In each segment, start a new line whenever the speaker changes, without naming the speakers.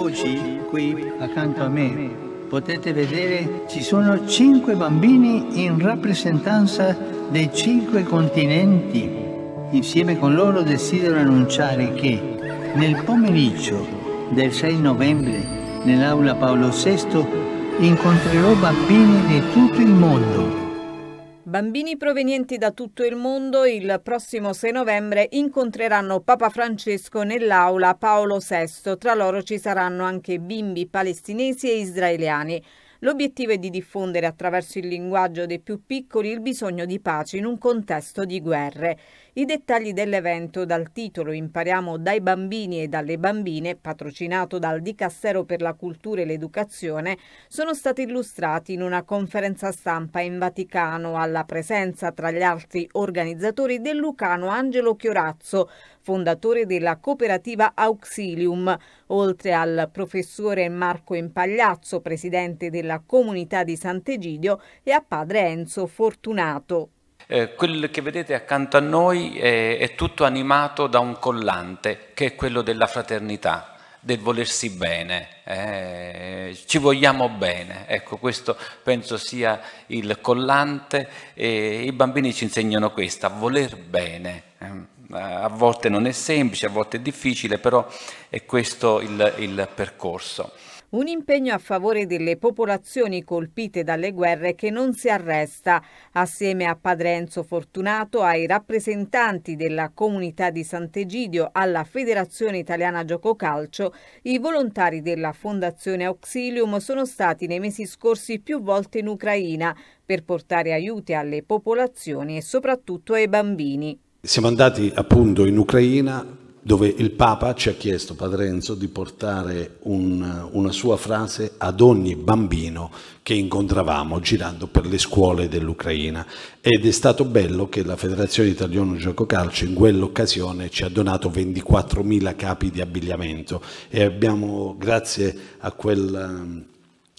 Oggi qui accanto a me potete vedere ci sono
cinque bambini in rappresentanza dei cinque continenti. Insieme con loro desidero annunciare che nel pomeriggio del 6 novembre nell'aula Paolo VI incontrerò bambini di tutto il mondo Bambini provenienti da tutto il mondo il prossimo 6 novembre incontreranno Papa Francesco nell'aula Paolo VI. Tra loro ci saranno anche bimbi palestinesi e israeliani. L'obiettivo è di diffondere attraverso il linguaggio dei più piccoli il bisogno di pace in un contesto di guerre. I dettagli dell'evento dal titolo Impariamo dai bambini e dalle bambine, patrocinato dal Dicastero per la Cultura e l'Educazione, sono stati illustrati in una conferenza stampa in Vaticano alla presenza tra gli altri organizzatori del Lucano Angelo Chiorazzo, fondatore della cooperativa Auxilium, oltre al professore Marco Impagliazzo, presidente della nella comunità di Sant'Egidio e a padre Enzo Fortunato.
Eh, quel che vedete accanto a noi è, è tutto animato da un collante che è quello della fraternità del volersi bene, eh, ci vogliamo bene, ecco questo penso sia il collante e i bambini ci insegnano questo, a voler bene, eh, a volte non è semplice, a volte è difficile, però è questo il, il percorso.
Un impegno a favore delle popolazioni colpite dalle guerre che non si arresta, assieme a Padre Enzo Fortunato, ai rappresentanti della comunità di Sant'Egidio, alla Federazione Italiana Gioco Calcio, i volontari della Fondazione Auxilium sono stati nei mesi scorsi più volte in Ucraina per portare aiuti alle popolazioni e soprattutto ai bambini.
Siamo andati appunto in Ucraina dove il Papa ci ha chiesto, Padre Enzo, di portare un, una sua frase ad ogni bambino che incontravamo girando per le scuole dell'Ucraina. Ed è stato bello che la Federazione Italiana Gioco Calcio in quell'occasione ci ha donato 24.000 capi di abbigliamento e abbiamo, grazie a quel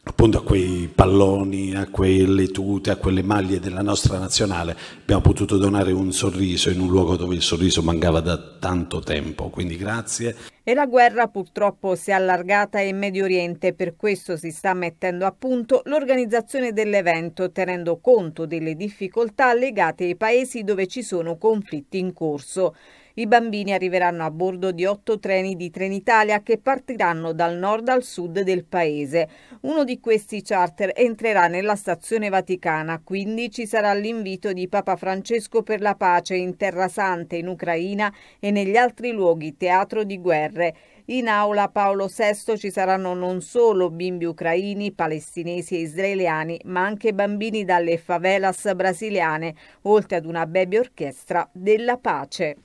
appunto a quei palloni, a quelle tute, a quelle maglie della nostra nazionale, abbiamo potuto donare un sorriso in un luogo dove il sorriso mancava da tanto tempo, quindi grazie.
E la guerra purtroppo si è allargata in Medio Oriente, per questo si sta mettendo a punto l'organizzazione dell'evento, tenendo conto delle difficoltà legate ai paesi dove ci sono conflitti in corso. I bambini arriveranno a bordo di otto treni di Trenitalia che partiranno dal nord al sud del paese. Uno di questi charter entrerà nella stazione vaticana, quindi ci sarà l'invito di Papa Francesco per la pace in Terra Santa, in Ucraina e negli altri luoghi teatro di guerre. In aula Paolo VI ci saranno non solo bimbi ucraini, palestinesi e israeliani, ma anche bambini dalle favelas brasiliane, oltre ad una baby orchestra della pace.